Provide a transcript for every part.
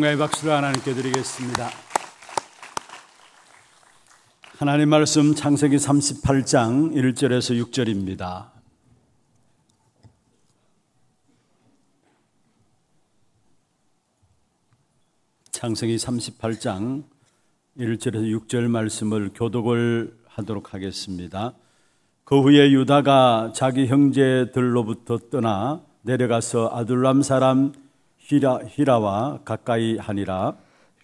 감사의 박수를 하나님께 드리겠습니다. 하나님 말씀 창세기 38장 1절에서 6절입니다. 창세기 38장 1절에서 6절 말씀을 교독을 하도록 하겠습니다. 그 후에 유다가 자기 형제들로부터 떠나 내려가서 아둘람 사람 히라 히라와 가까이 하니라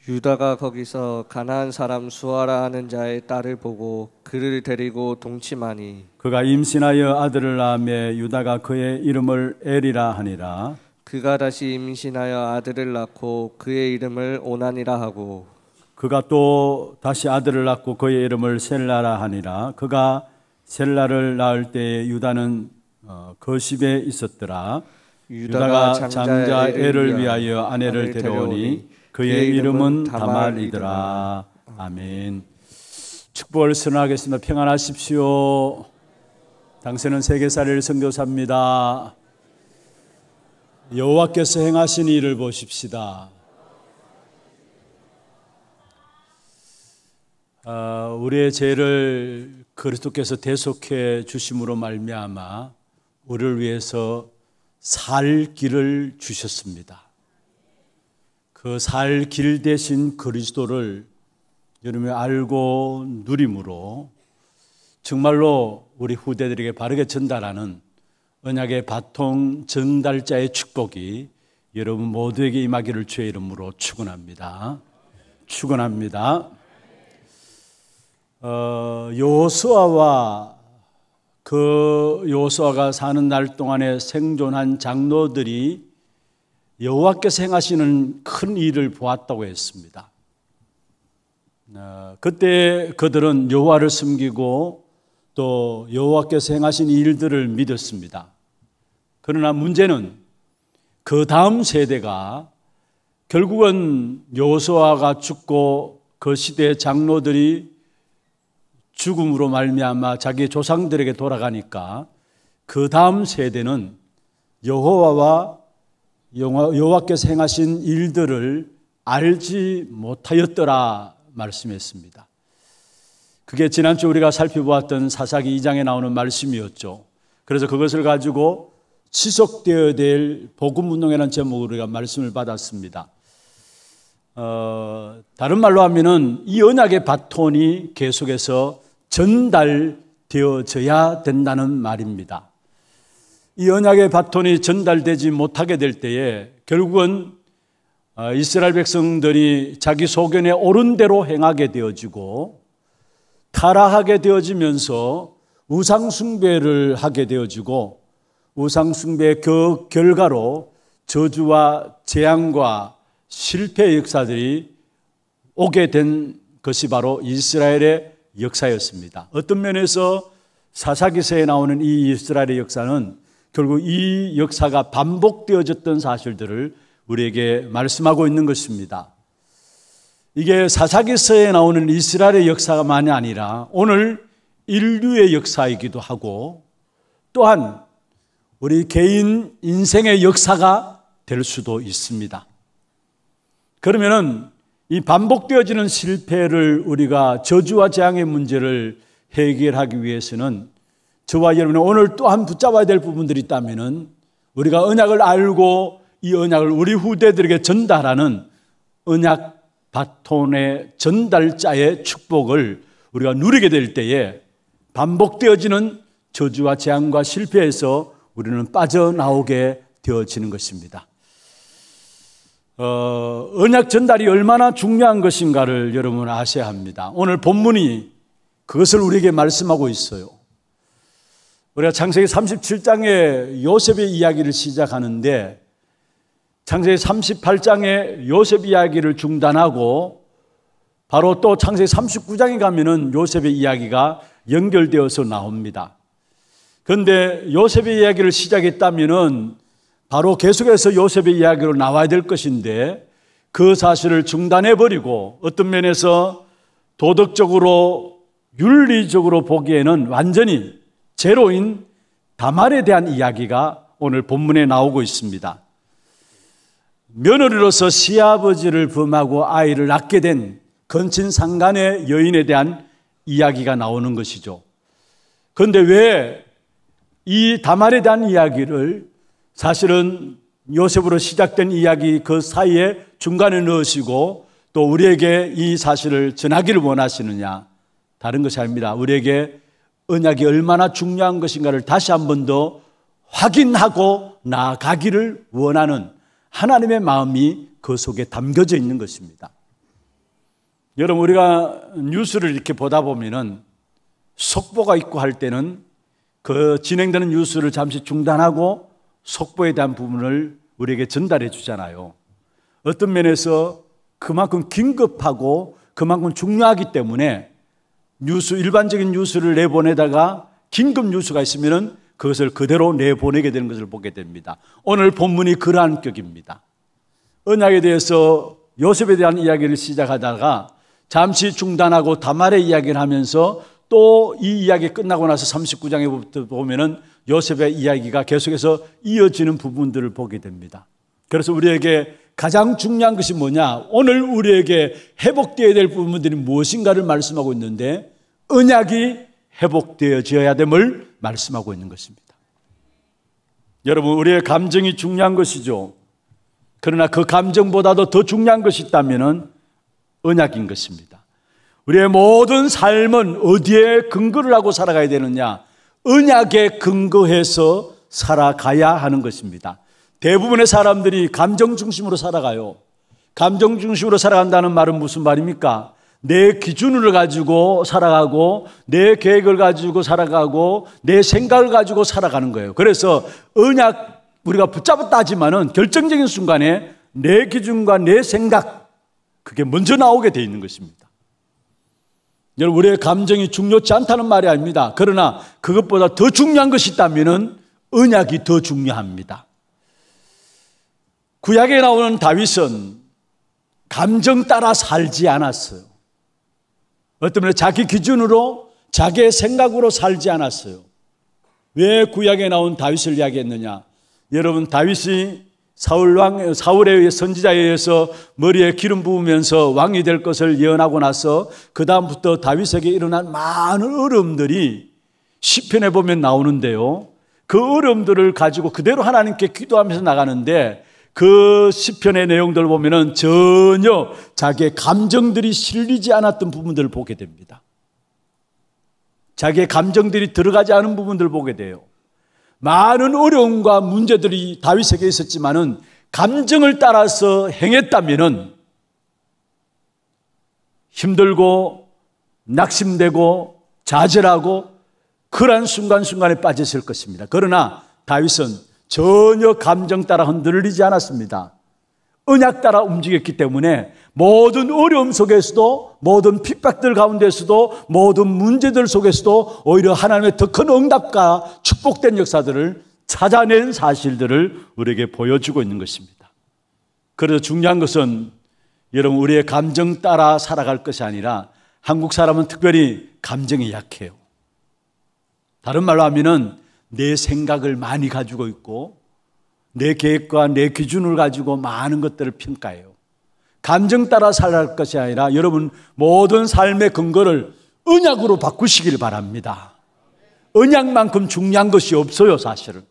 유다가 거기서 가나안 사람 수아라 하는 자의 딸을 보고 그를 데리고 동침하니 그가 임신하여 아들을 낳음에 유다가 그의 이름을 엘이라 하니라 그가 다시 임신하여 아들을 낳고 그의 이름을 오난이라 하고 그가 또 다시 아들을 낳고 그의 이름을 셀라라 하니라 그가 셀라를 낳을 때에 유다는 어, 거십에 있었더라 유다가 장자 애를 위하여 아내를 데려오니 그의 이름은 다말이더라. 아멘. 축복을 선언하겠습니다. 평안하십시오. 당신은 세계사를 선교사입니다. 여호와께서 행하신 일을 보십시다. 아, 우리의 죄를 그리스도께서 대속해 주심으로 말미암아 우리를 위해서 살 길을 주셨습니다. 그 살 길 대신 그리스도를 여러분이 알고 누림으로 정말로 우리 후대들에게 바르게 전달하는 언약의 바통 전달자의 축복이 여러분 모두에게 임하기를 주의 이름으로 축원합니다. 축원합니다. 어, 요수아와 그 요수아가 사는 날 동안에 생존한 장로들이 여호와께서 행하시는 큰 일을 보았다고 했습니다. 어, 그때 그들은 여호와를 숨기고 또 여호와께서 행하신 일들을 믿었습니다. 그러나 문제는 그 다음 세대가 결국은 요호수아가 죽고 그 시대의 장로들이 죽음으로 말미암아 자기 조상들에게 돌아가니까 그 다음 세대는 여호와와 여호와께서 행하신 일들을 알지 못하였더라 말씀했습니다. 그게 지난주 우리가 살펴보았던 사사기 2장에 나오는 말씀이었죠. 그래서 그것을 가지고 지속되어야 될 복음 운동이라는 제목으로 우리가 말씀을 받았습니다. 어, 다른 말로 하면은 이 언약의 바톤이 계속해서 전달되어져야 된다는 말입니다. 이 언약의 바톤이 전달되지 못하게 될 때에 결국은 어, 이스라엘 백성들이 자기 소견에 옳은 대로 행하게 되어지고 타락하게 되어지면서 우상숭배를 하게 되어지고 우상숭배의 그 결과로 저주와 재앙과 실패의 역사들이 오게 된 것이 바로 이스라엘의 역사였습니다. 어떤 면에서 사사기서에 나오는 이 이스라엘의 역사는 결국 이 역사가 반복되어졌던 사실들을 우리에게 말씀하고 있는 것입니다. 이게 사사기서에 나오는 이스라엘의 역사만이 아니라 오늘 인류의 역사이기도 하고 또한 우리 개인 인생의 역사가 될 수도 있습니다. 그러면은 이 반복되어지는 실패를 우리가 저주와 재앙의 문제를 해결하기 위해서는 저와 여러분이 오늘 또 한 붙잡아야 될 부분들이 있다면 우리가 언약을 알고 이 언약을 우리 후대들에게 전달하는 언약 바톤의 전달자의 축복을 우리가 누리게 될 때에 반복되어지는 저주와 재앙과 실패에서 우리는 빠져나오게 되어지는 것입니다. 어, 언약 전달이 얼마나 중요한 것인가를 여러분 아셔야 합니다. 오늘 본문이 그것을 우리에게 말씀하고 있어요. 우리가 창세기 37장에 요셉의 이야기를 시작하는데 창세기 38장에 요셉 이야기를 중단하고 바로 또 창세기 39장에 가면은 요셉의 이야기가 연결되어서 나옵니다. 그런데 요셉의 이야기를 시작했다면은 바로 계속해서 요셉의 이야기로 나와야 될 것인데 그 사실을 중단해버리고 어떤 면에서 도덕적으로 윤리적으로 보기에는 완전히 제로인 다말에 대한 이야기가 오늘 본문에 나오고 있습니다. 며느리로서 시아버지를 범하고 아이를 낳게 된 건친 상간의 여인에 대한 이야기가 나오는 것이죠. 그런데 왜 이 다말에 대한 이야기를 사실은 요셉으로 시작된 이야기 그 사이에 중간에 넣으시고 또 우리에게 이 사실을 전하기를 원하시느냐 다른 것이 아닙니다. 우리에게 언약이 얼마나 중요한 것인가를 다시 한 번 더 확인하고 나아가기를 원하는 하나님의 마음이 그 속에 담겨져 있는 것입니다. 여러분 우리가 뉴스를 이렇게 보다 보면은 속보가 있고 할 때는 그 진행되는 뉴스를 잠시 중단하고 속보에 대한 부분을 우리에게 전달해 주잖아요. 어떤 면에서 그만큼 긴급하고 그만큼 중요하기 때문에 뉴스, 일반적인 뉴스를 내보내다가 긴급 뉴스가 있으면 그것을 그대로 내보내게 되는 것을 보게 됩니다. 오늘 본문이 그러한 격입니다. 언약에 대해서 요셉에 대한 이야기를 시작하다가 잠시 중단하고 다말의 이야기를 하면서 또 이 이야기 끝나고 나서 39장에 보면은 요셉의 이야기가 계속해서 이어지는 부분들을 보게 됩니다. 그래서 우리에게 가장 중요한 것이 뭐냐? 오늘 우리에게 회복되어야 될 부분들이 무엇인가를 말씀하고 있는데 언약이 회복되어져야 됨을 말씀하고 있는 것입니다. 여러분, 우리의 감정이 중요한 것이죠. 그러나 그 감정보다도 더 중요한 것이 있다면 언약인 것입니다. 우리의 모든 삶은 어디에 근거를 하고 살아가야 되느냐? 은약에 근거해서 살아가야 하는 것입니다. 대부분의 사람들이 감정 중심으로 살아가요. 감정 중심으로 살아간다는 말은 무슨 말입니까? 내 기준을 가지고 살아가고 내 계획을 가지고 살아가고 내 생각을 가지고 살아가는 거예요. 그래서 언약 우리가 붙잡았다지만은 결정적인 순간에 내 기준과 내 생각 그게 먼저 나오게 돼 있는 것입니다. 여러분, 우리의 감정이 중요치 않다는 말이 아닙니다. 그러나 그것보다 더 중요한 것이 있다면은 약이더 중요합니다. 구약에 나오는 다윗은 감정 따라 살지 않았어요. 어떤 면에 자기 기준으로 자기의 생각으로 살지 않았어요. 왜 구약에 나온 다윗을 이야기했느냐? 여러분 다윗이 사울 왕, 사울에 의해 선지자에 의해서 머리에 기름 부으면서 왕이 될 것을 예언하고 나서 그다음부터 다윗에게 일어난 많은 어려움들이 시편에 보면 나오는데요. 그 어려움들을 가지고 그대로 하나님께 기도하면서 나가는데 그 시편의 내용들을 보면은 전혀 자기의 감정들이 실리지 않았던 부분들을 보게 됩니다. 자기의 감정들이 들어가지 않은 부분들을 보게 돼요. 많은 어려움과 문제들이 다윗에게 있었지만은 감정을 따라서 행했다면은 힘들고 낙심되고 좌절하고 그러한 순간순간에 빠졌을 것입니다. 그러나 다윗은 전혀 감정 따라 흔들리지 않았습니다. 은약 따라 움직였기 때문에 모든 어려움 속에서도 모든 핍박들 가운데서도 모든 문제들 속에서도 오히려 하나님의 더 큰 응답과 축복된 역사들을 찾아낸 사실들을 우리에게 보여주고 있는 것입니다. 그래서 중요한 것은 여러분 우리의 감정 따라 살아갈 것이 아니라 한국 사람은 특별히 감정이 약해요. 다른 말로 하면은 내 생각을 많이 가지고 있고 내 계획과 내 기준을 가지고 많은 것들을 평가해요. 감정 따라 살할 것이 아니라 여러분 모든 삶의 근거를 은약으로 바꾸시길 바랍니다. 은약만큼 중요한 것이 없어요, 사실은.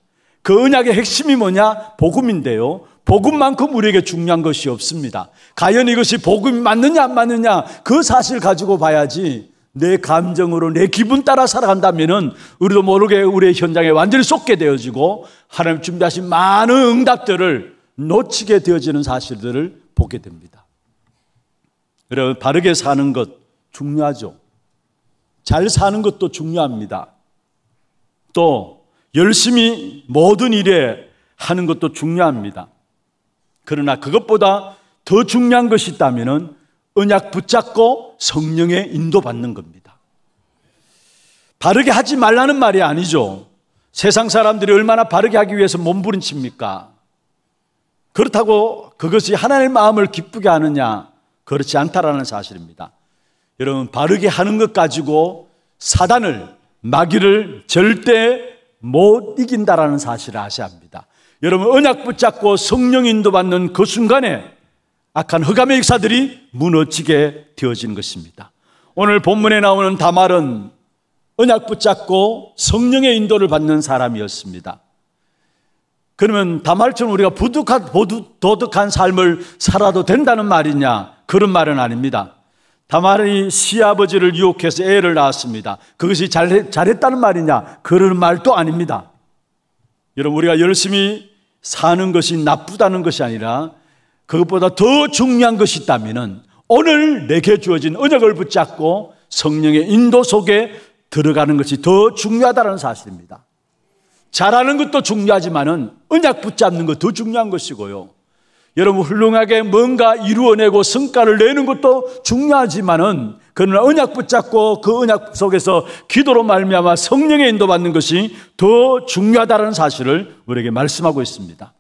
그은약의 핵심이 뭐냐? 복음인데요. 복음만큼 우리에게 중요한 것이 없습니다. 과연 이것이 복음이 맞느냐 안 맞느냐 그 사실 가지고 봐야지 내 감정으로 내 기분 따라 살아간다면은 우리도 모르게 우리의 현장에 완전히 속게 되어지고 하나님 준비하신 많은 응답들을 놓치게 되어지는 사실들을 보게 됩니다. 여러분 바르게 사는 것 중요하죠. 잘 사는 것도 중요합니다. 또 열심히 모든 일에 하는 것도 중요합니다. 그러나 그것보다 더 중요한 것이 있다면은 언약 붙잡고 성령의 인도받는 겁니다. 바르게 하지 말라는 말이 아니죠. 세상 사람들이 얼마나 바르게 하기 위해서 몸부림칩니까? 그렇다고 그것이 하나님의 마음을 기쁘게 하느냐? 그렇지 않다라는 사실입니다. 여러분, 바르게 하는 것 가지고 사단을, 마귀를 절대 못 이긴다라는 사실을 아셔야 합니다. 여러분, 언약 붙잡고 성령 인도받는 그 순간에 악한 흑암의 역사들이 무너지게 되어지는 것입니다. 오늘 본문에 나오는 다말은 언약 붙잡고 성령의 인도를 받는 사람이었습니다. 그러면 다말처럼 우리가 부득한, 도둑한 삶을 살아도 된다는 말이냐? 그런 말은 아닙니다. 다말이 시아버지를 유혹해서 애를 낳았습니다. 그것이 잘 잘했다는 말이냐? 그런 말도 아닙니다. 여러분, 우리가 열심히 사는 것이 나쁘다는 것이 아니라 그것보다 더 중요한 것이 있다면 오늘 내게 주어진 언약을 붙잡고 성령의 인도 속에 들어가는 것이 더 중요하다는 사실입니다. 잘하는 것도 중요하지만은 언약 붙잡는 것더 중요한 것이고요. 여러분 훌륭하게 뭔가 이루어내고 성과를 내는 것도 중요하지만은 그러나 언약 붙잡고 그 언약 속에서 기도로 말미암아 성령의 인도받는 것이 더 중요하다는 사실을 우리에게 말씀하고 있습니다.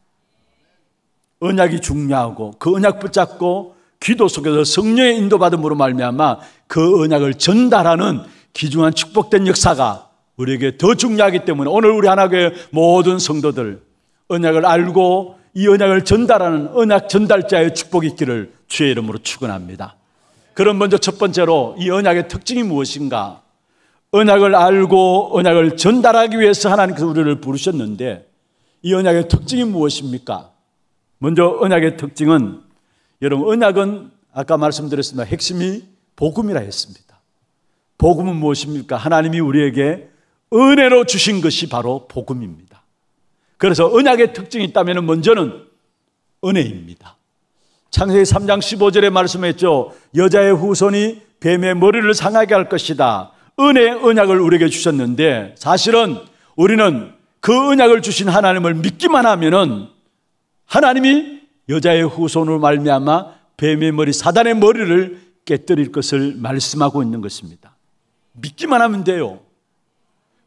언약이 중요하고 그 언약 붙잡고 기도 속에서 성령의 인도받음으로 말미암아 그 언약을 전달하는 기중한 축복된 역사가 우리에게 더 중요하기 때문에 오늘 우리 하나교회 모든 성도들 언약을 알고 이 언약을 전달하는 언약 전달자의 축복이 있기를 주의 이름으로 축원합니다. 그럼 먼저 첫 번째로 이 언약의 특징이 무엇인가? 언약을 알고 언약을 전달하기 위해서 하나님께서 우리를 부르셨는데 이 언약의 특징이 무엇입니까? 먼저 언약의 특징은 여러분 언약은 아까 말씀드렸습니다. 핵심이 복음이라 했습니다. 복음은 무엇입니까? 하나님이 우리에게 은혜로 주신 것이 바로 복음입니다. 그래서 언약의 특징이 있다면 먼저는 은혜입니다. 창세기 3장 15절에 말씀했죠. 여자의 후손이 뱀의 머리를 상하게 할 것이다. 은혜 언약을 우리에게 주셨는데 사실은 우리는 그 언약을 주신 하나님을 믿기만 하면은 하나님이 여자의 후손으로 말미암아 뱀의 머리 사단의 머리를 깨뜨릴 것을 말씀하고 있는 것입니다. 믿기만 하면 돼요.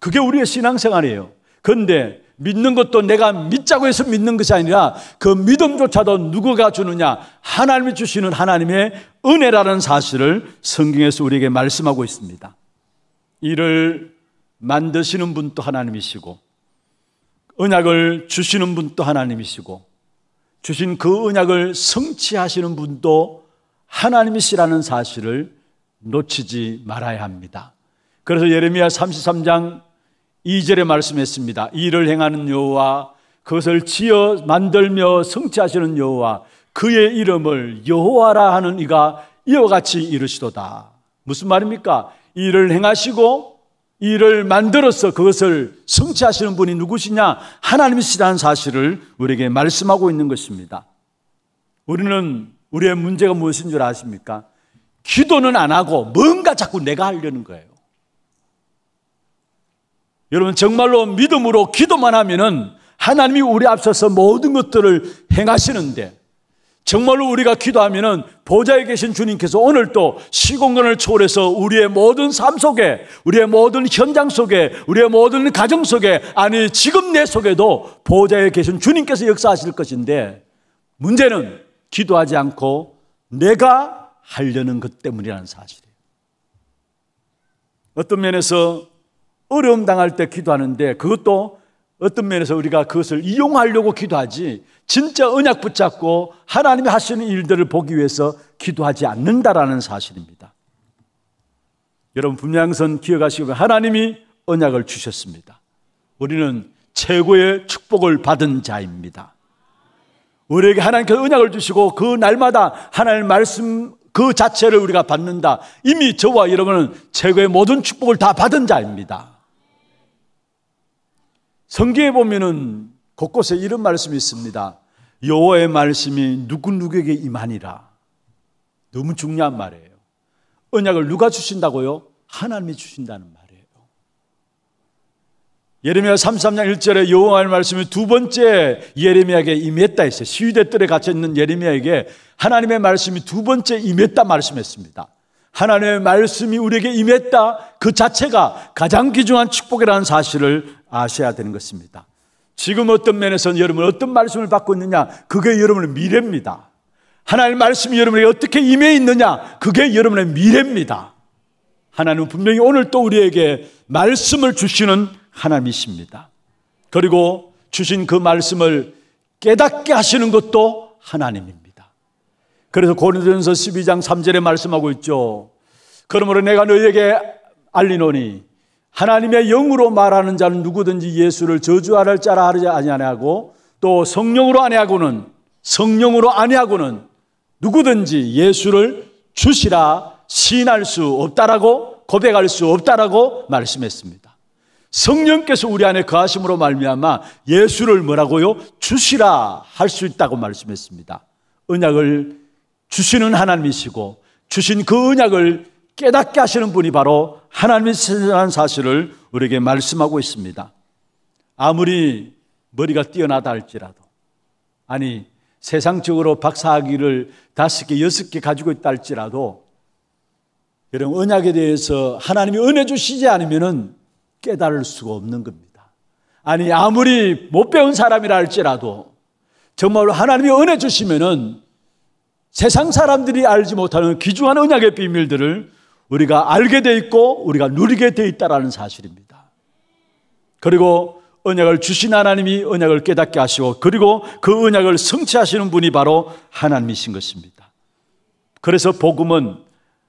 그게 우리의 신앙생활이에요. 그런데 믿는 것도 내가 믿자고 해서 믿는 것이 아니라 그 믿음조차도 누구가 주느냐 하나님이 주시는 하나님의 은혜라는 사실을 성경에서 우리에게 말씀하고 있습니다. 이를 만드시는 분도 하나님이시고, 언약을 주시는 분도 하나님이시고, 주신 그은약을 성취하시는 분도 하나님이시라는 사실을 놓치지 말아야 합니다. 그래서 예레미야 33장 2절에 말씀했습니다. 이를 행하는 여호와 그것을 지어 만들며 성취하시는 여호와 그의 이름을 여호와라 하는 이가 이와 같이 이르시도다. 무슨 말입니까? 이를 행하시고 일을 만들어서 그것을 성취하시는 분이 누구시냐? 하나님이시라는 사실을 우리에게 말씀하고 있는 것입니다. 우리는 우리의 문제가 무엇인 줄 아십니까? 기도는 안 하고 뭔가 자꾸 내가 하려는 거예요. 여러분 정말로 믿음으로 기도만 하면은 하나님이 우리 앞서서 모든 것들을 행하시는데 정말로 우리가 기도하면은 보좌에 계신 주님께서 오늘 또 시공간을 초월해서 우리의 모든 삶 속에, 우리의 모든 현장 속에, 우리의 모든 가정 속에, 아니 지금 내 속에도 보좌에 계신 주님께서 역사하실 것인데 문제는 기도하지 않고 내가 하려는 것 때문이라는 사실이에요. 어떤 면에서 어려움 당할 때 기도하는데 그것도 어떤 면에서 우리가 그것을 이용하려고 기도하지 진짜 언약 붙잡고 하나님이 하시는 일들을 보기 위해서 기도하지 않는다라는 사실입니다. 여러분 분양선 기억하시고 하나님이 언약을 주셨습니다. 우리는 최고의 축복을 받은 자입니다. 우리에게 하나님께서 언약을 주시고 그 날마다 하나님 말씀 그 자체를 우리가 받는다. 이미 저와 여러분은 최고의 모든 축복을 다 받은 자입니다. 성경에 보면은 곳곳에 이런 말씀이 있습니다. 여호와의 말씀이 누구누구에게 임하니라. 너무 중요한 말이에요. 언약을 누가 주신다고요? 하나님이 주신다는 말이에요. 예레미야 33장 1절에 여호와의 말씀이 두 번째 예레미야에게 임했다 했어요. 시위대 뜰에 갇혀 있는 예레미야에게 하나님의 말씀이 두 번째 임했다 말씀했습니다. 하나님의 말씀이 우리에게 임했다. 그 자체가 가장 귀중한 축복이라는 사실을 아셔야 되는 것입니다. 지금 어떤 면에서는 여러분 어떤 말씀을 받고 있느냐? 그게 여러분의 미래입니다. 하나님의 말씀이 여러분에게 어떻게 임해 있느냐? 그게 여러분의 미래입니다. 하나님은 분명히 오늘 또 우리에게 말씀을 주시는 하나님이십니다. 그리고 주신 그 말씀을 깨닫게 하시는 것도 하나님입니다. 그래서 고린도전서 12장 3절에 말씀하고 있죠. 그러므로 내가 너희에게 알리노니 하나님의 영으로 말하는 자는 누구든지 예수를 저주하를 자라 하지 아니하냐고 또 성령으로 아니하고는 성령으로 아니하고는 누구든지 예수를 주시라 시할수 없다라고 고백할 수 없다라고 말씀했습니다. 성령께서 우리 안에 거하심으로 그 말미암아 예수를 뭐라고요? 주시라 할 수 있다고 말씀했습니다. 언약을 주시는 하나님이시고 주신 그은약을 깨닫게 하시는 분이 바로 하나님이시라는 사실을 우리에게 말씀하고 있습니다. 아무리 머리가 뛰어나다 할지라도 아니 세상적으로 박사학위를 다섯 개 여섯 개 가지고 있다 할지라도 여러분 언약에 대해서 하나님이 은혜 주시지 않으면은 깨달을 수가 없는 겁니다. 아니 아무리 못 배운 사람이라 할지라도 정말로 하나님이 은혜 주시면은 세상 사람들이 알지 못하는 귀중한 언약의 비밀들을 우리가 알게 돼 있고 우리가 누리게 돼 있다라는 사실입니다. 그리고 언약을 주신 하나님이 언약을 깨닫게 하시고 그리고 그 언약을 성취하시는 분이 바로 하나님이신 것입니다. 그래서 복음은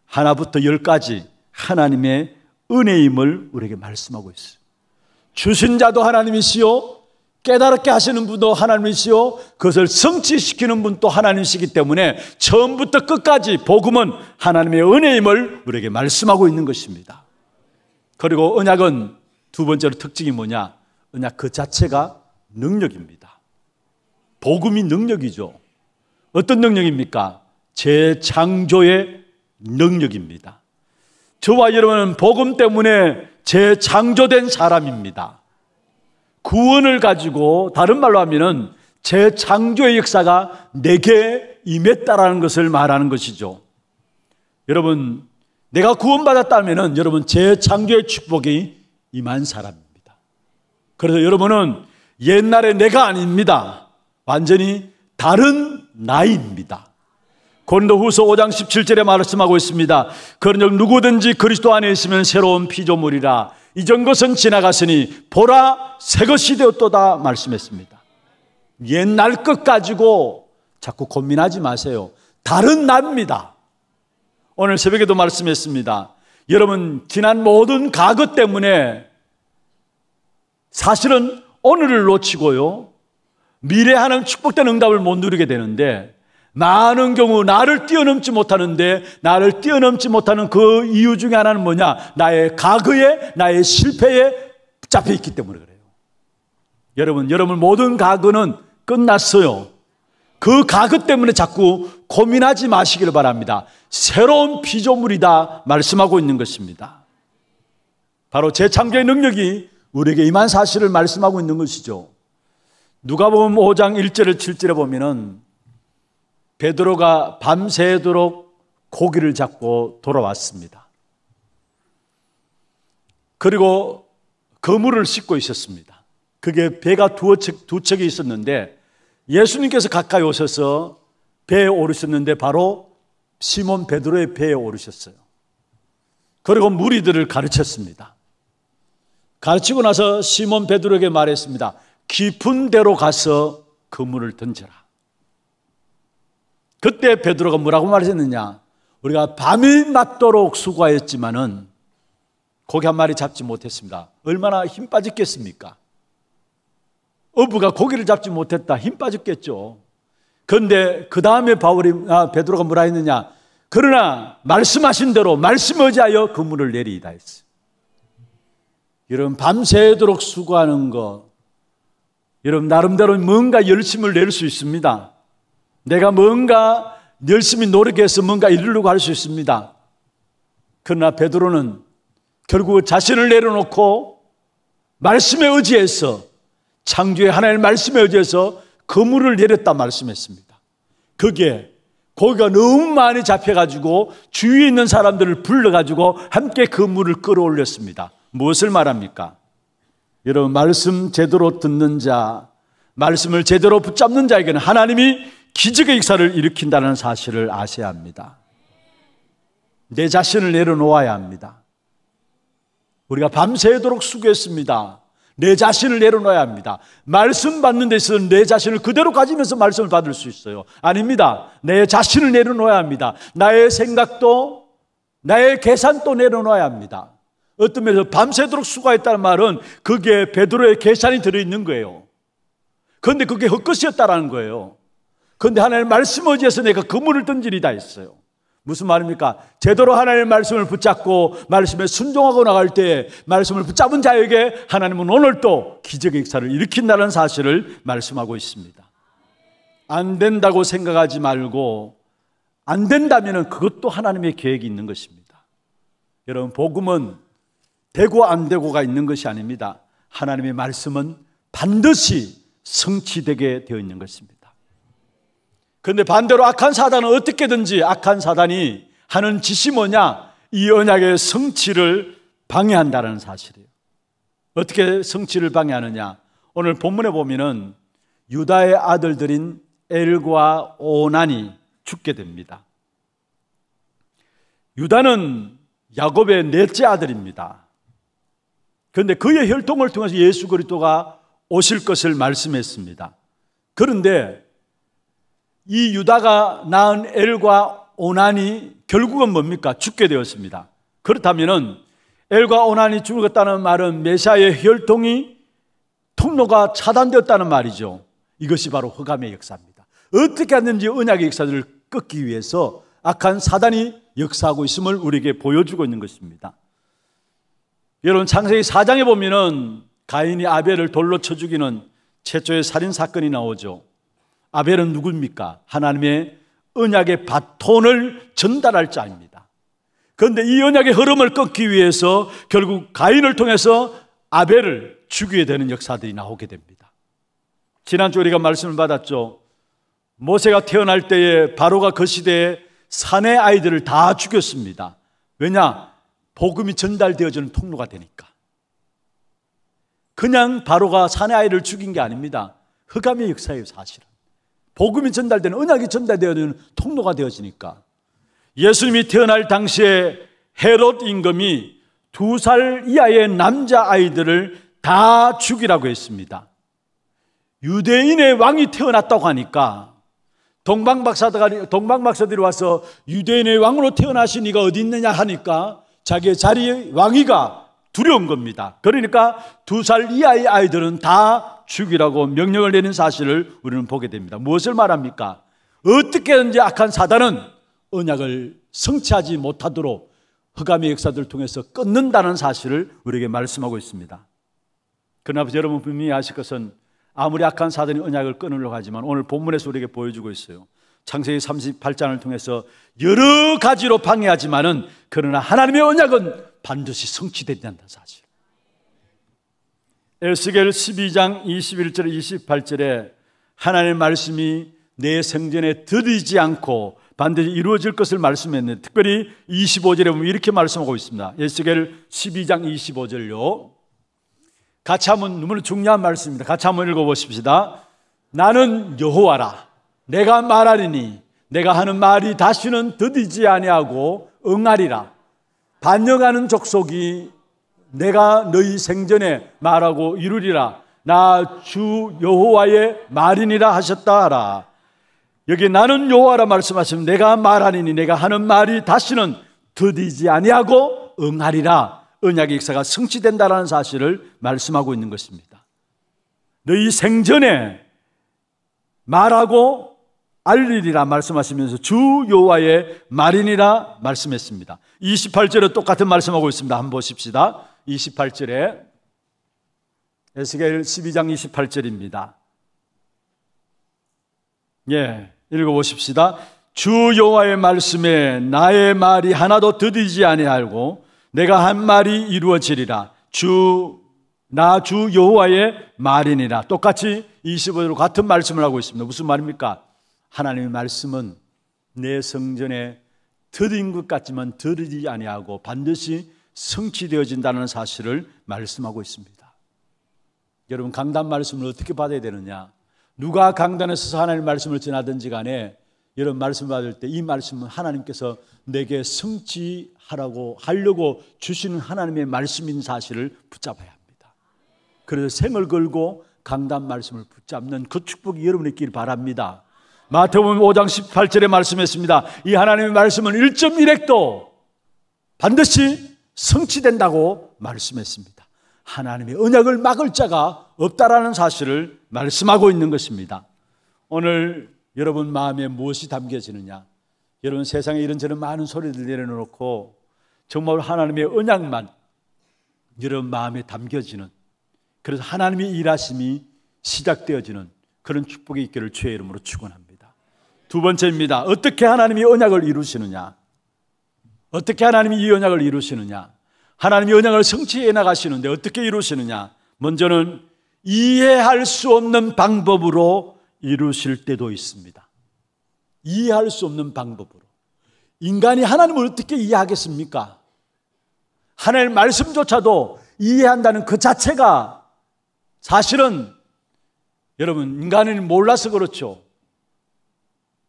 하나부터 열까지 하나님의 은혜임을 우리에게 말씀하고 있어요. 주신 자도 하나님이시요 깨달게 하시는 분도 하나님이시요 그것을 성취시키는 분도 하나님이시기 때문에 처음부터 끝까지 복음은 하나님의 은혜임을 우리에게 말씀하고 있는 것입니다. 그리고 언약은 두 번째로 특징이 뭐냐? 언약 그 자체가 능력입니다. 복음이 능력이죠. 어떤 능력입니까? 재창조의 능력입니다. 저와 여러분은 복음 때문에 재창조된 사람입니다. 구원을 가지고 다른 말로 하면은 재창조의 역사가 내게 임했다라는 것을 말하는 것이죠. 여러분, 내가 구원받았다면은 여러분 재창조의 축복이 임한 사람입니다. 그래서 여러분은 옛날에 내가 아닙니다. 완전히 다른 나입니다. 고린도 후서 5장 17절에 말씀하고 있습니다. 그런즉 누구든지 그리스도 안에 있으면 새로운 피조물이라 이전 것은 지나갔으니 보라 새 것이 되었도다 말씀했습니다. 옛날 것 가지고 자꾸 고민하지 마세요. 다른 납니다. 오늘 새벽에도 말씀했습니다. 여러분 지난 모든 과거 때문에 사실은 오늘을 놓치고요. 미래 하는 축복된 응답을 못 누리게 되는데 많은 경우 나를 뛰어넘지 못하는데 나를 뛰어넘지 못하는 그 이유 중에 하나는 뭐냐? 나의 가그에 나의 실패에 잡혀 있기 때문에 그래요. 여러분, 여러분 모든 가그는 끝났어요. 그 가그 때문에 자꾸 고민하지 마시기를 바랍니다. 새로운 피조물이다 말씀하고 있는 것입니다. 바로 재창조의 능력이 우리에게 임한 사실을 말씀하고 있는 것이죠. 누가 보면 5장 1절을 7절에 보면은 베드로가 밤새도록 고기를 잡고 돌아왔습니다. 그리고 거물을 씻고 있었습니다. 그게 배가 두, 척, 두 척이 있었는데 예수님께서 가까이 오셔서 배에 오르셨는데 바로 시몬 베드로의 배에 오르셨어요. 그리고 무리들을 가르쳤습니다. 가르치고 나서 시몬 베드로에게 말했습니다. 깊은 데로 가서 그물을 던져라. 그때 베드로가 뭐라고 말했느냐? 우리가 밤이 맞도록 수고하였지만은 고기 한 마리 잡지 못했습니다. 얼마나 힘 빠졌겠습니까? 어부가 고기를 잡지 못했다. 힘 빠졌겠죠. 그런데 그 다음에 바울이 아, 베드로가 뭐라 했느냐? 그러나 말씀하신 대로 말씀 의지하여 그물을 내리이다 했어 여러분 밤새도록 수고하는 것, 여러분 나름대로 뭔가 열심을 낼 수 있습니다. 내가 뭔가 열심히 노력해서 뭔가 이루려고 할 수 있습니다. 그러나 베드로는 결국 자신을 내려놓고 말씀에 의지해서 창조의 하나의 말씀에 의지해서 그물을 내렸다 말씀했습니다. 그게 고기가 너무 많이 잡혀가지고 주위에 있는 사람들을 불러가지고 함께 그물을 끌어올렸습니다. 무엇을 말합니까? 여러분 말씀 제대로 듣는 자, 말씀을 제대로 붙잡는 자에게는 하나님이 기적의 역사를 일으킨다는 사실을 아셔야 합니다. 내 자신을 내려놓아야 합니다. 우리가 밤새도록 수고했습니다. 내 자신을 내려놔야 합니다. 말씀 받는 데 있어서 내 자신을 그대로 가지면서 말씀을 받을 수 있어요. 아닙니다. 내 자신을 내려놓아야 합니다. 나의 생각도, 나의 계산도 내려놓야 합니다. 어떤 면에서 밤새도록 수고했다는 말은 그게 베드로의 계산이 들어있는 거예요. 그런데 그게 헛것이었다라는 거예요. 그런데 하나님 말씀 어지에서 내가 그물을 던지리다 했어요. 무슨 말입니까? 제대로 하나님의 말씀을 붙잡고 말씀에 순종하고 나갈 때 말씀을 붙잡은 자에게 하나님은 오늘도 기적의 역사를 일으킨다는 사실을 말씀하고 있습니다. 안 된다고 생각하지 말고 안 된다면 그것도 하나님의 계획이 있는 것입니다. 여러분 복음은 되고 안 되고가 있는 것이 아닙니다. 하나님의 말씀은 반드시 성취되게 되어 있는 것입니다. 그런데 반대로 악한 사단은 어떻게든지 악한 사단이 하는 짓이 뭐냐? 이 언약의 성취를 방해한다는 사실이에요. 어떻게 성취를 방해하느냐? 오늘 본문에 보면은 유다의 아들들인 엘과 오난이 죽게 됩니다. 유다는 야곱의 넷째 아들입니다. 그런데 그의 혈통을 통해서 예수 그리스도가 오실 것을 말씀했습니다. 그런데 이 유다가 낳은 엘과 오난이 결국은 뭡니까? 죽게 되었습니다. 그렇다면은 엘과 오난이 죽었다는 말은 메시아의 혈통이 통로가 차단되었다는 말이죠. 이것이 바로 허감의 역사입니다. 어떻게 하든지 언약의 역사들을 끊기 위해서 악한 사단이 역사하고 있음을 우리에게 보여주고 있는 것입니다. 여러분 창세기 4장에 보면은 가인이 아벨을 돌로 쳐 죽이는 최초의 살인 사건이 나오죠. 아벨은 누굽니까 하나님의 언약의 바톤을 전달할 자입니다. 그런데 이 언약의 흐름을 끊기 위해서 결국 가인을 통해서 아벨을 죽이게 되는 역사들이 나오게 됩니다. 지난주 우리가 말씀을 받았죠. 모세가 태어날 때에 바로가 그 시대에 산의 아이들을 다 죽였습니다. 왜냐? 복음이 전달되어지는 통로가 되니까. 그냥 바로가 산의 아이를 죽인 게 아닙니다. 흑암의 역사예요, 사실은. 복음이 전달되는 언약이 전달되는 어 통로가 되어지니까 예수님이 태어날 당시에 헤롯 임금이 두 살 이하의 남자 아이들을 다 죽이라고 했습니다. 유대인의 왕이 태어났다고 하니까 동방박사들 동방박사들이 와서 유대인의 왕으로 태어나신 이가 어디 있느냐 하니까 자기의 자리에 왕위가 두려운 겁니다. 그러니까 두 살 이하의 아이들은 다 죽이라고 명령을 내는 사실을 우리는 보게 됩니다. 무엇을 말합니까? 어떻게든지 악한 사단은 언약을 성취하지 못하도록 허암의 역사들 통해서 끊는다는 사실을 우리에게 말씀하고 있습니다. 그러나 여러분 분명히 아실 것은 아무리 악한 사단이 언약을 끊으려고 하지만 오늘 본문에서 우리에게 보여주고 있어요. 창세기 38장을 통해서 여러 가지로 방해하지만은 그러나 하나님의 언약은 반드시 성취된다는 사실. 에스겔 12장 21절 28절에 하나님의 말씀이 내 생전에 들이지 않고 반드시 이루어질 것을 말씀했는데 특별히 25절에 보면 이렇게 말씀하고 있습니다. 에스겔 12장 25절요. 같이 한번 너무 중요한 말씀입니다. 같이 한번 읽어보십시다. 나는 여호와라. 내가 말하리니 내가 하는 말이 다시는 더디지 아니하고 응하리라. 반역하는 족속이 내가 너희 생전에 말하고 이루리라 나 주 여호와의 말이니라 하셨다 하라 여기 나는 여호와라 말씀하시면 내가 말하니니 내가 하는 말이 다시는 드디지 아니하고 응하리라 언약의 역사가 성취된다라는 사실을 말씀하고 있는 것입니다 너희 생전에 말하고 알리리라 말씀하시면서 주 여호와의 말이니라 말씀했습니다. 28절에 똑같은 말씀하고 있습니다. 한번 보십시다. 28절에 에스겔 12장 28절입니다. 예, 읽어 보십시다. 주 여호와의 말씀에 나의 말이 하나도 드디지 아니하고 내가 한 말이 이루어지리라. 주 나 주 여호와의 말이니라. 똑같이 25절 같은 말씀을 하고 있습니다. 무슨 말입니까? 하나님의 말씀은 내 성전에 드린 것 같지만 드리지 아니하고 반드시 성취되어진다는 사실을 말씀하고 있습니다. 여러분 강단 말씀을 어떻게 받아야 되느냐? 누가 강단에서 하나님 말씀을 전하든지 간에 이런 말씀 받을 때 이 말씀은 하나님께서 내게 성취하라고 하려고 주시는 하나님의 말씀인 사실을 붙잡아야 합니다. 그래서 생을 걸고 강단 말씀을 붙잡는 그 축복이 여러분 있길 바랍니다. 마태복음 5장 18절에 말씀했습니다. 이 하나님의 말씀은 1.1핵도 반드시 성취된다고 말씀했습니다. 하나님의 언약을 막을 자가 없다라는 사실을 말씀하고 있는 것입니다. 오늘 여러분 마음에 무엇이 담겨지느냐? 여러분 세상에 이런저런 많은 소리들 내려놓고 정말 하나님의 언약만 여러분 마음에 담겨지는 그래서 하나님의 일하심이 시작되어지는 그런 축복이 있기를 주의 이름으로 축원합니다. 두 번째입니다. 어떻게 하나님이 언약을 이루시느냐? 어떻게 하나님이 이 언약을 이루시느냐? 하나님이 언약을 성취해 나가시는데 어떻게 이루시느냐? 먼저는 이해할 수 없는 방법으로 이루실 때도 있습니다. 이해할 수 없는 방법으로. 인간이 하나님을 어떻게 이해하겠습니까? 하나님 말씀조차도 이해한다는 그 자체가 사실은 여러분, 인간은 몰라서 그렇죠.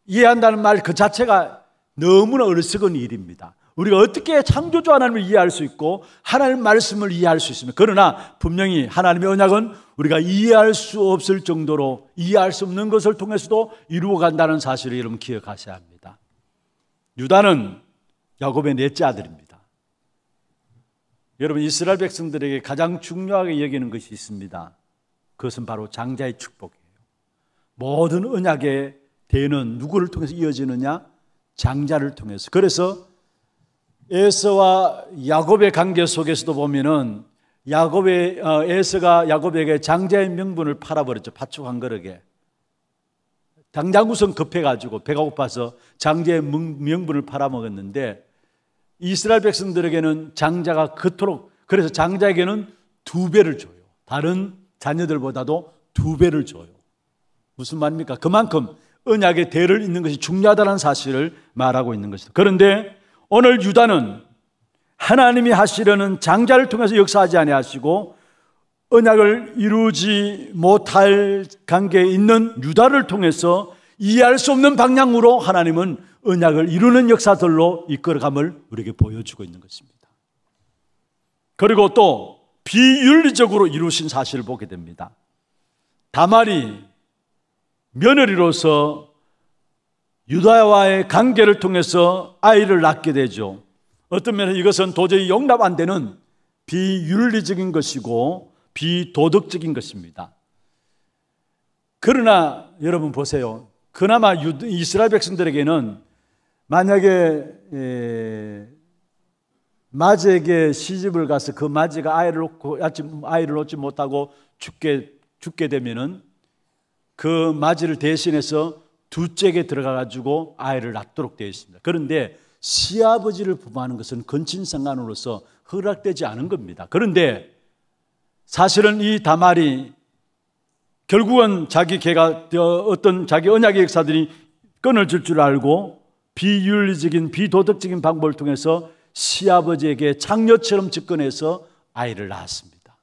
이해한다는 말 그 자체가 너무나 어리석은 일입니다. 우리가 어떻게 창조주 하나님을 이해할 수 있고 하나님 말씀을 이해할 수 있으며 그러나 분명히 하나님의 언약은 우리가 이해할 수 없을 정도로 이해할 수 없는 것을 통해서도 이루어 간다는 사실을 여러분 기억하셔야 합니다. 유다는 야곱의 넷째 아들입니다. 여러분 이스라엘 백성들에게 가장 중요하게 여기는 것이 있습니다. 그것은 바로 장자의 축복이에요. 모든 언약의 대는 누구를 통해서 이어지느냐? 장자를 통해서. 그래서 에서와 야곱의 관계 속에서도 보면은 야곱의 어, 에서가 야곱에게 장자의 명분을 팔아버렸죠. 파축 한 그릇에. 당장 우선 급해가지고 배가 고파서 장자의 명분을 팔아먹었는데 이스라엘 백성들에게는 장자가 그토록 그래서 장자에게는 두 배를 줘요. 다른 자녀들보다도 두 배를 줘요. 무슨 말입니까? 그만큼 언약의 대를 잇는 것이 중요하다는 사실을 말하고 있는 것이다. 그런데 오늘 유다는 하나님이 하시려는 장자를 통해서 역사하지 아니하시고 언약을 이루지 못할 관계에 있는 유다를 통해서 이해할 수 없는 방향으로 하나님은 언약을 이루는 역사들로 이끌어감을 우리에게 보여주고 있는 것입니다. 그리고 또 비윤리적으로 이루신 사실을 보게 됩니다. 다말이 며느리로서 유다와의 관계를 통해서 아이를 낳게 되죠. 어떤 면에서 이것은 도저히 용납 안 되는 비윤리적인 것이고 비도덕적인 것입니다. 그러나 여러분 보세요. 그나마 이스라엘 백성들에게는 만약에 에, 마제에게 시집을 가서 그 마제가 아이를 놓고 아이를 놓지 못하고 죽게 죽게 되면은 그마이를 대신해서 둘째에 들어가 가지고 아이를 낳도록 되어 있습니다. 그런데 시아버지를 부부하는 것은 건친상간으로서 허락되지 않은 겁니다. 그런데 사실은 이 다말이 결국은 자기 개가 어떤 자기 언약의 역사들이 끈을 줄줄 알고 비윤리적인 비도덕적인 방법을 통해서 시아버지에게 장녀처럼 접근해서 아이를 낳았습니다.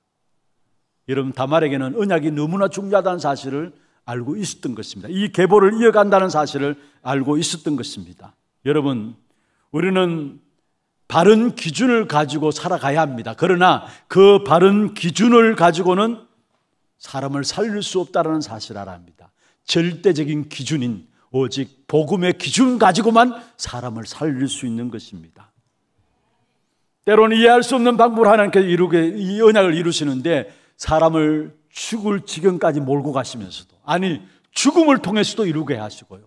여러분 다말에게는 언약이 너무나 중요하다는 사실을 알고 있었던 것입니다. 이 계보를 이어간다는 사실을 알고 있었던 것입니다. 여러분, 우리는 바른 기준을 가지고 살아가야 합니다. 그러나 그 바른 기준을 가지고는 사람을 살릴 수 없다라는 사실을 알아 합니다. 절대적인 기준인 오직 복음의 기준 가지고만 사람을 살릴 수 있는 것입니다. 때로는 이해할 수 없는 방법으 하나님께서 이루게, 이 언약을 이루시는데 사람을 죽을 지경까지 몰고 가시면서도 아니 죽음을 통해서도 이루게 하시고요.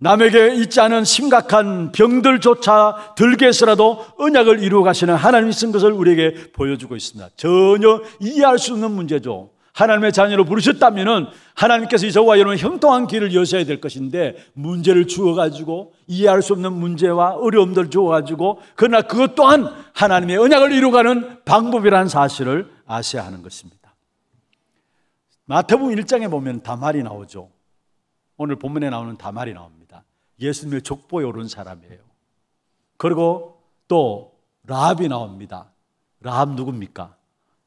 남에게 있지 않은 심각한 병들조차 들게 해서라도 언약을 이루어 가시는 하나님이 쓴 것을 우리에게 보여주고 있습니다. 전혀 이해할 수 없는 문제죠. 하나님의 자녀로 부르셨다면 하나님께서 저와 여러분 형통한 길을 여셔야 될 것인데 문제를 주어가지고 이해할 수 없는 문제와 어려움들 주어가지고 그러나 그것 또한 하나님의 언약을 이루가는 방법이라는 사실을 아셔야 하는 것입니다. 마태복음 1장에 보면 다말이 나오죠. 오늘 본문에 나오는 다말이 나옵니다. 예수님의 족보에 오른 사람이에요. 그리고 또 라합이 나옵니다. 라합 누굽니까?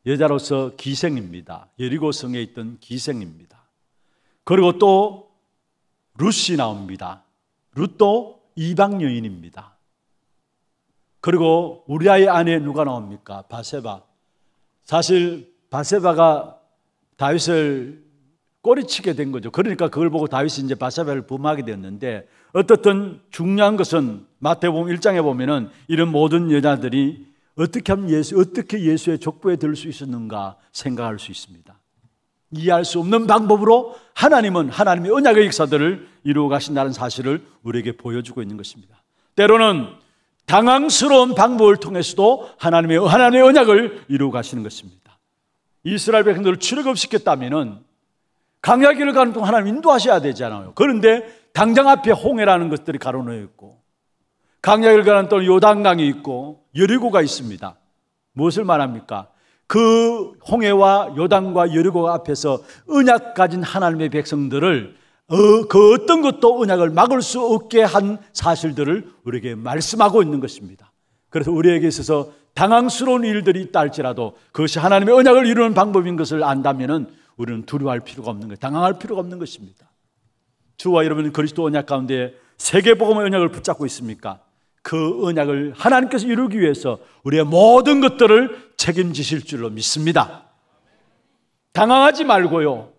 여자로서 기생입니다. 여리고성에 있던 기생입니다. 그리고 또루이 나옵니다. 루또 이방 여인입니다. 그리고 우리아이 안에 누가 나옵니까? 바세바. 사실 바세바가 다윗을 꼬리치게 된 거죠. 그러니까 그걸 보고 다윗이 이제 바사벨을 부하게 되었는데 어떻든 중요한 것은 마태복음 1장에 보면은 이런 모든 여자들이 어떻게 하면 예수 어떻게 예수의 족보에 들 수 있었는가 생각할 수 있습니다. 이해할 수 없는 방법으로 하나님은 하나님의 언약의 역사들을 이루어 가신다는 사실을 우리에게 보여주고 있는 것입니다. 때로는 당황스러운 방법을 통해서도 하나님의 하나님의 언약을 이루어 가시는 것입니다. 이스라엘 백성들을 출애굽시켰다면은 강야길을 가는 동안 하나님 인도하셔야 되잖아요. 그런데 당장 앞에 홍해라는 것들이 가로놓여 있고 강야길 가는 동안 요단강이 있고 여리고가 있습니다. 무엇을 말합니까? 그 홍해와 요단과 여리고 앞에서 은약 가진 하나님의 백성들을 어, 그 어떤 것도 은약을 막을 수 없게 한 사실들을 우리에게 말씀하고 있는 것입니다. 그래서 우리에게 있어서 당황스러운 일들이 있다 할지라도 그것이 하나님의 언약을 이루는 방법인 것을 안다면 우리는 두려워할 필요가 없는 거예요. 당황할 필요가 없는 것입니다. 주와 여러분 그리스도 언약 가운데 세계복음의 언약을 붙잡고 있습니까? 그 언약을 하나님께서 이루기 위해서 우리의 모든 것들을 책임지실 줄로 믿습니다. 당황하지 말고요.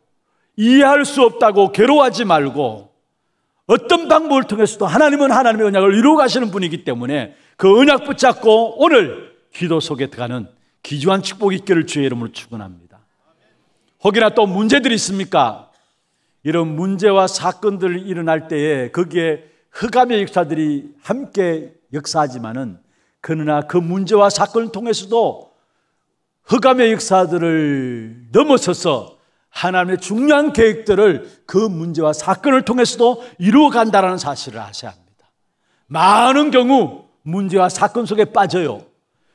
이해할 수 없다고 괴로워하지 말고 어떤 방법을 통해서도 하나님은 하나님의 언약을 이루어 가시는 분이기 때문에 그은약 붙잡고 오늘 기도 속에 들어가는 기주한 축복 이 있기를 주의 이름으로 축원합니다. 혹이나 또 문제들이 있습니까? 이런 문제와 사건들 일어날 때에 거기에 흑암의 역사들이 함께 역사하지만은 그러나 그 문제와 사건을 통해서도 흑암의 역사들을 넘어서서 하나님의 중요한 계획들을 그 문제와 사건을 통해서도 이루어 간다라는 사실을 아셔야 합니다. 많은 경우 문제와 사건 속에 빠져요.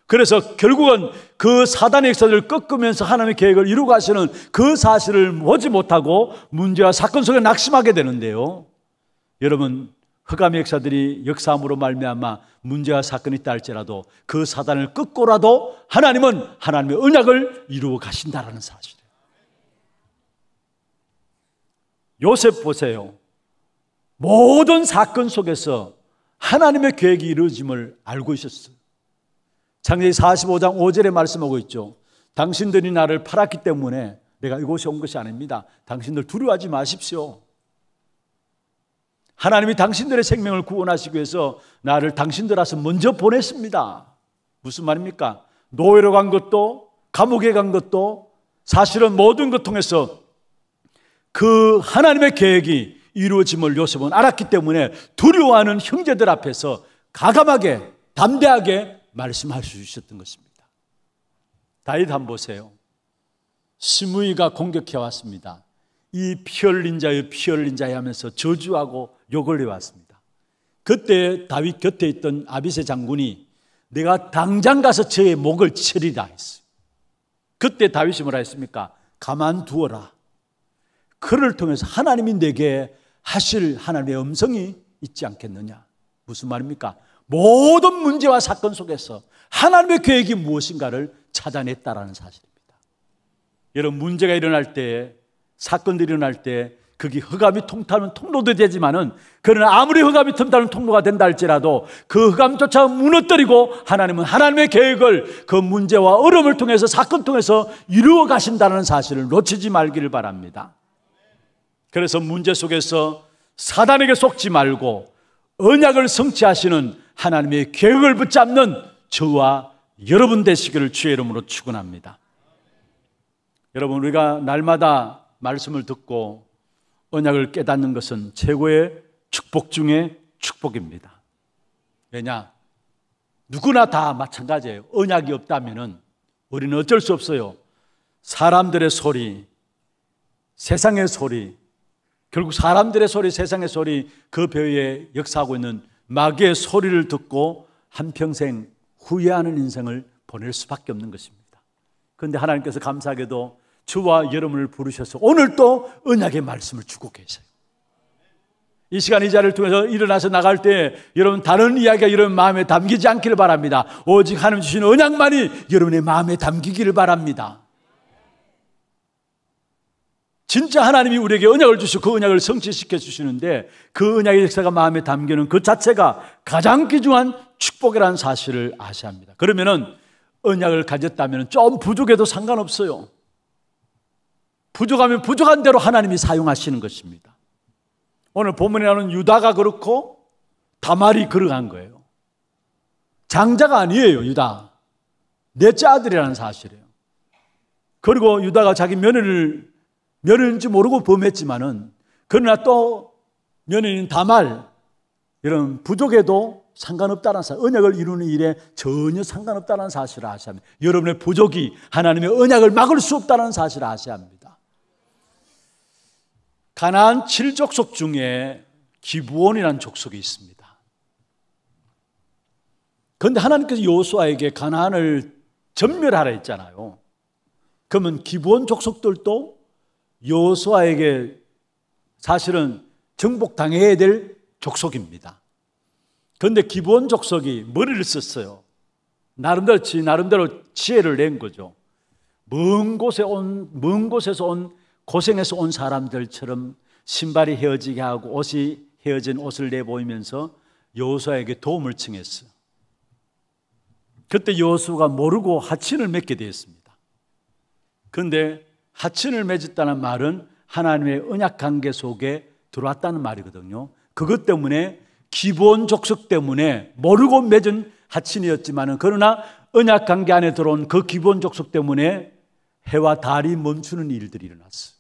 그래서 결국은 그 사단의 역사를 꺾으면서 하나님의 계획을 이루고 하시는 그 사실을 보지 못하고 문제와 사건 속에 낙심하게 되는데요. 여러분 흑암의 역사들이 역사함으로 말미암아 문제와 사건이 따를지라도 그 사단을 꺾고라도 하나님은 하나님의 은약을 이루어 가신다라는 사실이에요. 요셉 보세요. 모든 사건 속에서 하나님의 계획이 이루어짐을 알고 있었어요. 창세기 45장 5절에 말씀하고 있죠. 당신들이 나를 팔았기 때문에 내가 이곳에 온 것이 아닙니다. 당신들 두려워하지 마십시오. 하나님이 당신들의 생명을 구원하시기 위해서 나를 당신들 앞서 먼저 보냈습니다. 무슨 말입니까? 노예로 간 것도 감옥에 간 것도 사실은 모든 것 통해서 그 하나님의 계획이 이루어짐을 요셉은 알았기 때문에 두려워하는 형제들 앞에서 가감하게 담대하게 말씀할 수 있었던 것입니다. 다윗 한 보세요. 시므이가 공격해 왔습니다. 이 피흘린 자여 피흘린 자여 하면서 저주하고 욕을 해왔습니다. 그때 다윗 곁에 있던 아비세 장군이 내가 당장 가서 저의 목을 치리라 했어요. 그때 다윗이 뭐라 했습니까? 가만두어라. 그를 통해서 하나님이 내게 하실 하나님의 음성이 있지 않겠느냐. 무슨 말입니까? 모든 문제와 사건 속에서 하나님의 계획이 무엇인가를 찾아냈다라는 사실입니다. 여러분, 문제가 일어날 때, 사건들이 일어날 때, 그게 흑암이 통타는 통로도 되지만은, 그러나 아무리 흑암이 통타는 통로가 된다 할지라도 그 흑암조차 무너뜨리고 하나님은 하나님의 계획을 그 문제와 어려움을 통해서 사건 통해서 이루어 가신다는 사실을 놓치지 말기를 바랍니다. 그래서 문제 속에서 사단에게 속지 말고 언약을 성취하시는 하나님의 계획을 붙잡는 저와 여러분 되시기를 주의 이름으로 축원합니다. 여러분 우리가 날마다 말씀을 듣고 언약을 깨닫는 것은 최고의 축복 중의 축복입니다. 왜냐? 누구나 다 마찬가지예요. 언약이 없다면은 우리는 어쩔 수 없어요. 사람들의 소리, 세상의 소리, 결국 사람들의 소리, 세상의 소리 그배우의 역사하고 있는 마귀의 소리를 듣고 한평생 후회하는 인생을 보낼 수밖에 없는 것입니다. 그런데 하나님께서 감사하게도 주와 여러분을 부르셔서 오늘도 언약의 말씀을 주고 계세요. 이 시간 이 자리를 통해서 일어나서 나갈 때 여러분 다른 이야기가 여러분 마음에 담기지 않기를 바랍니다. 오직 하나님 주신 언약만이 여러분의 마음에 담기기를 바랍니다. 진짜 하나님이 우리에게 언약을 주시고 그 언약을 성취시켜 주시는데 그 언약의 역사가 마음에 담기는 그 자체가 가장 귀중한 축복이라는 사실을 아셔야 합니다. 그러면은 언약을 가졌다면 좀 부족해도 상관없어요. 부족하면 부족한 대로 하나님이 사용하시는 것입니다. 오늘 본문에 나오는 유다가 그렇고 다말이 그러한 거예요. 장자가 아니에요, 유다. 넷째 아들이라는 사실이에요. 그리고 유다가 자기 며느리를 며느리인지 모르고 범했지만은 그러나 또 며느리는 다말 이런 부족에도 상관없다는 사실, 언약을 이루는 일에 전혀 상관없다는 사실을 아셔야 합니다. 여러분의 부족이 하나님의 언약을 막을 수 없다는 사실을 아셔야 합니다. 가나안 7족속 중에 기부원이라는 족속이 있습니다. 그런데 하나님께서 요수아에게 가나안을 전멸하라 했잖아요. 그러면 기부원 족속들도 여호수아에게 사실은 정복당해야 될 족속입니다. 그런데 기본 족속이 머리를 썼어요. 나름대로 지 나름대로 지혜를 낸 거죠. 먼 곳에 온, 먼 곳에서 온, 고생해서 온 사람들처럼 신발이 헤어지게 하고 옷이 헤어진 옷을 내보이면서 여호수아에게 도움을 청했어요. 그때 여호수가 모르고 하친을 맺게 되었습니다. 그런데 하천을 맺었다는 말은 하나님의 은약 관계 속에 들어왔다는 말이거든요. 그것 때문에 기본 족속 때문에 모르고 맺은 하친이었지만은 그러나 언약 관계 안에 들어온 그 기본 족속 때문에 해와 달이 멈추는 일들이 일어났어.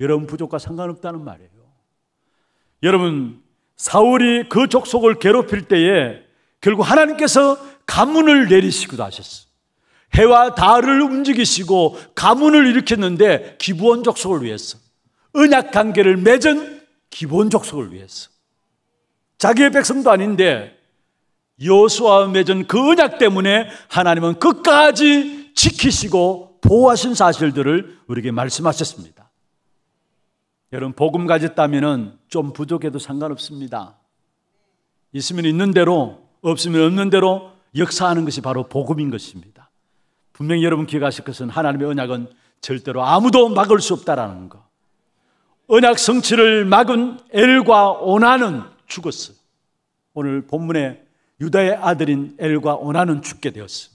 여러분 부족과 상관없다는 말이에요. 여러분 사울이 그 족속을 괴롭힐 때에 결국 하나님께서 가문을 내리시기도 하셨어. 해와 달을 움직이시고 가문을 일으켰는데 기부원 족속을 위해서 은약 관계를 맺은 기본 족속을 위해서 자기의 백성도 아닌데 여수와 맺은 그은약 때문에 하나님은 끝까지 지키시고 보호하신 사실들을 우리에게 말씀하셨습니다. 여러분 복음 가졌다면좀 부족해도 상관없습니다. 있으면 있는 대로 없으면 없는 대로 역사하는 것이 바로 복음인 것입니다. 분명히 여러분 기억하실 것은 하나님의 언약은 절대로 아무도 막을 수 없다라는 것. 언약 성취를 막은 엘과 오나는 죽었어요. 오늘 본문에 유다의 아들인 엘과 오나는 죽게 되었어요.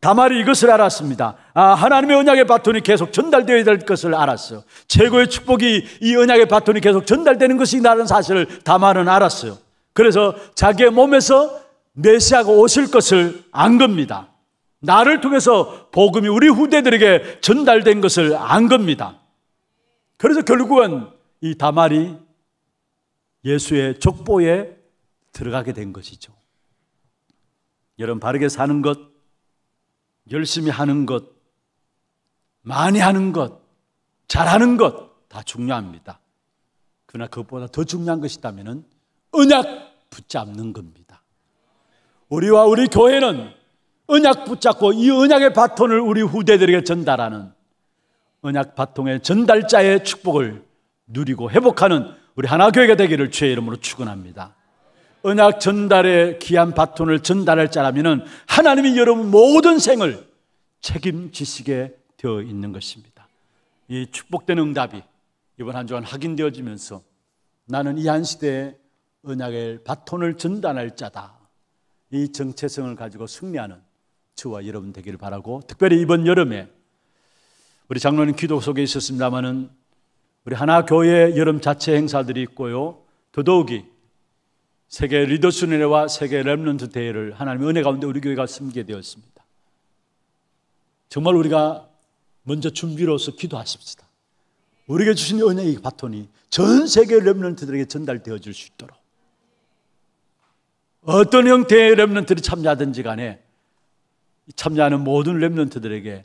다말이 이것을 알았습니다. 아, 하나님의 언약의 바톤이 계속 전달되어야 될 것을 알았어요. 최고의 축복이 이 언약의 바톤이 계속 전달되는 것이라는 사실을 다말은 알았어요. 그래서 자기의 몸에서 메시아가 오실 것을 안 겁니다. 나를 통해서 복음이 우리 후대들에게 전달된 것을 안 겁니다. 그래서 결국은 이 다말이 예수의 족보에 들어가게 된 것이죠. 여러분, 바르게 사는 것, 열심히 하는 것, 많이 하는 것, 잘하는 것 다 중요합니다. 그러나 그것보다 더 중요한 것이 있다면 은약 붙잡는 겁니다. 우리와 우리 교회는 언약 붙잡고 이 언약의 바톤을 우리 후대들에게 전달하는 언약 바통의 전달자의 축복을 누리고 회복하는 우리 하나교회가 되기를 주의 이름으로 축원합니다. 언약 전달의 귀한 바톤을 전달할 자라면 하나님이 여러분 모든 생을 책임지시게 되어 있는 것입니다. 이 축복된 응답이 이번 한 주간 확인되어지면서 나는 이 한 시대에 언약의 바톤을 전달할 자다. 이 정체성을 가지고 승리하는 저와 여러분 되기를 바라고 특별히 이번 여름에 우리 장로님 기도 속에 있었습니다마는 우리 하나 교회 여름 자체 행사들이 있고요. 더더욱이 세계 리더 순회와 세계 렘런트 대회를 하나님의 은혜 가운데 우리 교회가 섬기게 되었습니다. 정말 우리가 먼저 준비로서 기도하십시다. 우리에게 주신 은혜의 바톤이 전 세계 렘런트들에게 전달되어 줄 수 있도록 어떤 형태의 렘런트들이 참여하든지 간에 참여하는 모든 렘넌트들에게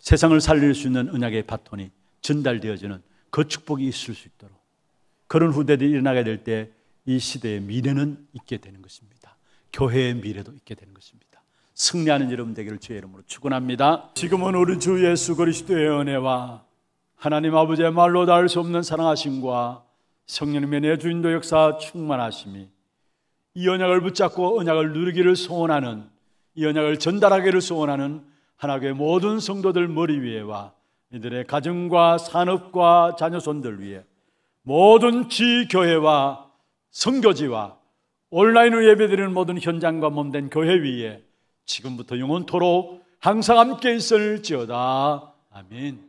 세상을 살릴 수 있는 은약의 바톤이 전달되어지는 그 축복이 있을 수 있도록 그런 후대들이 일어나게 될 때 이 시대의 미래는 있게 되는 것입니다. 교회의 미래도 있게 되는 것입니다. 승리하는 여러분 되기를 주의 이름으로 축원합니다. 지금은 우리 주 예수 그리스도의 은혜와 하나님 아버지의 말로 닿을 수 없는 사랑하심과 성령님의 내주인도 역사 충만하심이 이 언약을 붙잡고 언약을 누리기를 소원하는 이 언약을 전달하기를 소원하는 하나교의 모든 성도들 머리 위에와 이들의 가정과 산업과 자녀손들 위에 모든 지교회와 성교지와 온라인으로 예배드리는 모든 현장과 몸된 교회 위에 지금부터 영원토록 항상 함께 있을지어다. 아멘.